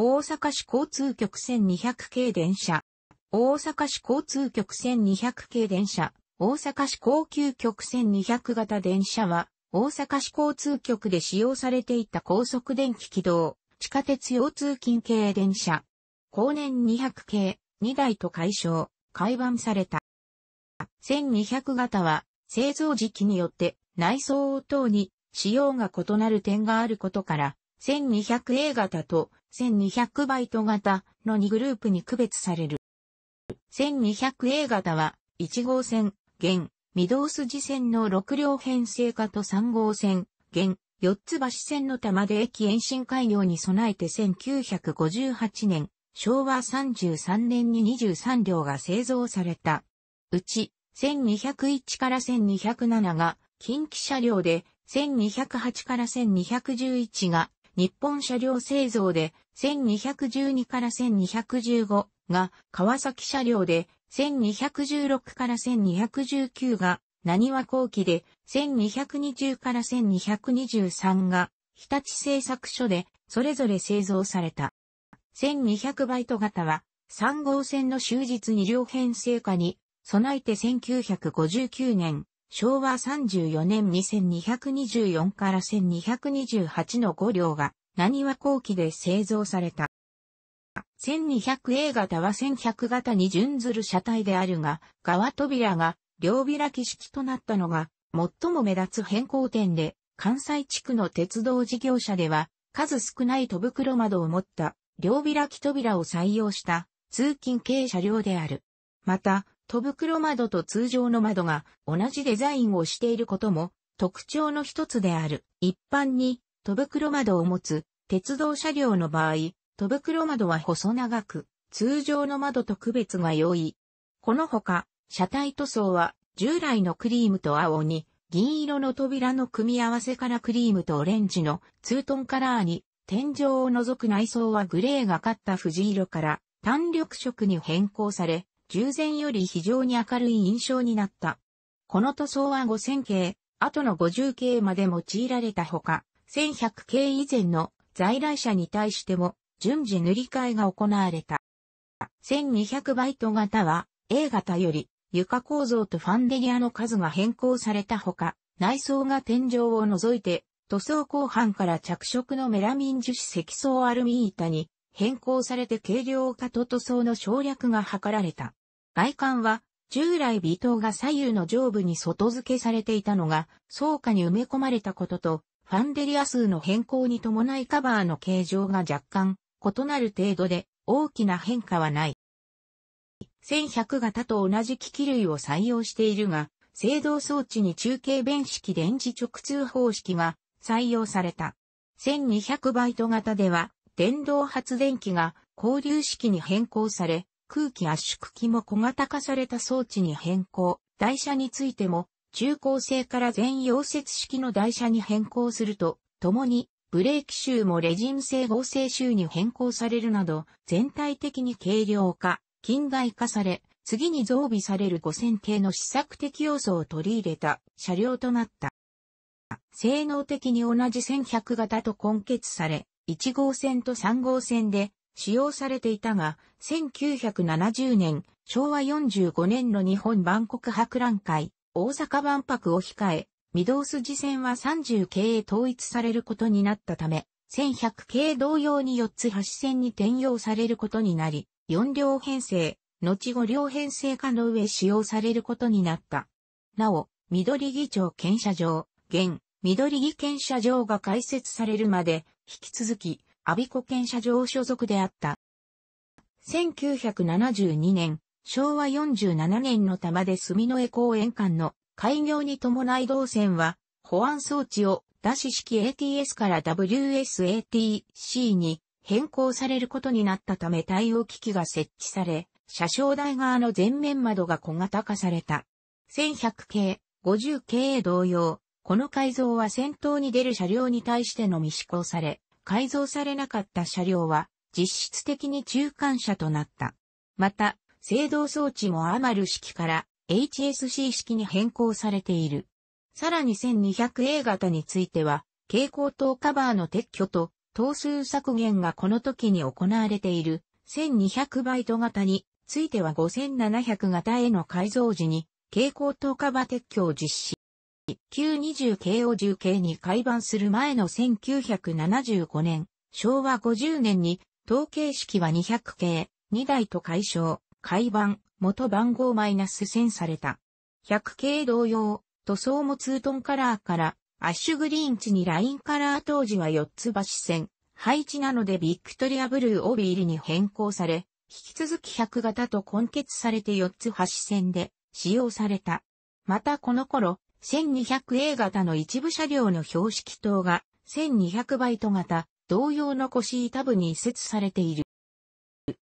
大阪市交通局1200系電車。大阪市交通局1200系電車。大阪市高級局1200型電車は、大阪市交通局で使用されていた高速電気軌道、地下鉄用通勤系電車。後年200系、2台と解消、改版された。1200型は、製造時期によって内装等に使用が異なる点があることから、1200A 型と1200バイト型の2グループに区別される。1200A 型は1号線、現、御堂筋線の6両編成化と3号線、現、4つ橋線の玉で駅延伸開業に備えて1958年、昭和33年に23両が製造された。うち、1201から1207が近畿車両で、1208から1211が日本車両製造で1212から1215が川崎車両で1216から1219が何は後期で1220から1223が日立製作所でそれぞれ製造された。1200バイト型は3号線の終日に両編成化に備えて1959年昭和34年2224から1228の5両が、何は後期で製造された。1200A 型は1100型に準ずる車体であるが、側扉が両開き式となったのが、最も目立つ変更点で、関西地区の鉄道事業者では、数少ない戸袋窓を持った両開き扉を採用した通勤系車両である。また、戸袋窓と通常の窓が同じデザインをしていることも特徴の一つである。一般に戸袋窓を持つ鉄道車両の場合、戸袋窓は細長く、通常の窓と区別が良い。このほか、車体塗装は従来のクリームと青に銀色の扉の組み合わせからクリームとオレンジのツートンカラーに天井を除く内装はグレーがかった藤色から単緑色に変更され、従前より非常に明るい印象になった。この塗装は5000系、後の50系まで用いられたほか、1100系以前の在来車に対しても順次塗り替えが行われた。1200バイト型は A 型より床構造とファンデリアの数が変更されたほか、内装が天井を除いて塗装後半から着色のメラミン樹脂積層アルミ板に変更されて軽量化と塗装の省略が図られた。外観は、従来微糖が左右の上部に外付けされていたのが、倉下に埋め込まれたことと、ファンデリア数の変更に伴いカバーの形状が若干異なる程度で大きな変化はない。1100型と同じ機器類を採用しているが、制動装置に中継弁式電磁直通方式が採用された。1200バイト型では電動発電機が交流式に変更され、空気圧縮機も小型化された装置に変更。台車についても、中高生から全溶接式の台車に変更すると、共に、ブレーキシもレジン製合成シに変更されるなど、全体的に軽量化、近代化され、次に増備される5000系の試作的要素を取り入れた車両となった。性能的に同じ1100型と根結され、1号線と3号線で使用されていたが、1970年、昭和45年の日本万国博覧会、大阪万博を控え、御堂筋線は30系へ統一されることになったため、1100系同様に4つ橋線に転用されることになり、4両編成、後5両編成化の上使用されることになった。なお、緑木町検車場、現、緑木検車場が開設されるまで、引き続き、阿鼻子県社場所属であった。1972年、昭和47年の玉で住の江公園間の開業に伴い動線は、保安装置を出し式 ATS から WSATC に変更されることになったため対応機器が設置され、車掌台側の前面窓が小型化された。1100系、50系同様、この改造は先頭に出る車両に対してのみ施行され、改造されなかった車両は実質的に中間車となった。また、制動装置もアマル式から HSC 式に変更されている。さらに 1200A 型については、蛍光灯カバーの撤去と、等数削減がこの時に行われている、1200バイト型については5700型への改造時に、蛍光灯カバー撤去を実施。旧級20系を10系に改版する前の1975年、昭和50年に統計式は200系、2台と解消、改版、元番号マイナス1000された。100系同様、塗装もツートンカラーから、アッシュグリーン地にラインカラー当時は4つ橋線、配置なのでビクトリアブルー帯入りに変更され、引き続き100型と混結されて4つ橋線で使用された。またこの頃、1200A 型の一部車両の標識灯が、1200バイト型、同様の腰板部に移設されている。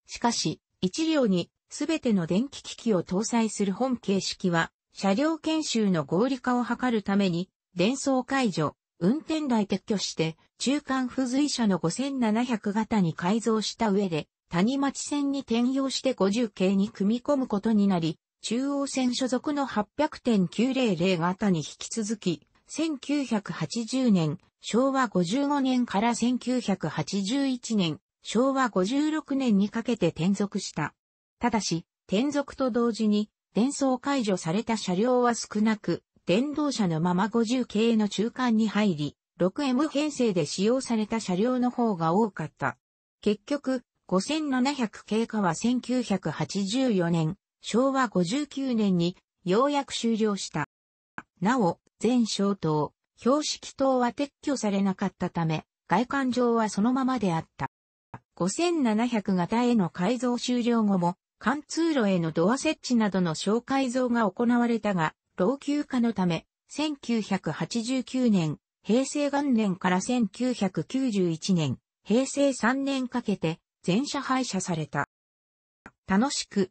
しかし、一両にすべての電気機器を搭載する本形式は、車両研修の合理化を図るために、電装解除、運転台撤去して、中間付随車の5700型に改造した上で、谷町線に転用して50系に組み込むことになり、中央線所属の800.900型に引き続き、1980年、昭和55年から1981年、昭和56年にかけて転属した。ただし、転属と同時に、伝送解除された車両は少なく、電動車のまま50系の中間に入り、6M 編成で使用された車両の方が多かった。結局、5700系化は1984年、昭和59年にようやく終了した。なお、全小塔、標識塔は撤去されなかったため、外観上はそのままであった。5700型への改造終了後も、貫通路へのドア設置などの小改造が行われたが、老朽化のため、1989年、平成元年から1991年、平成3年かけて、全車廃車された。楽しく、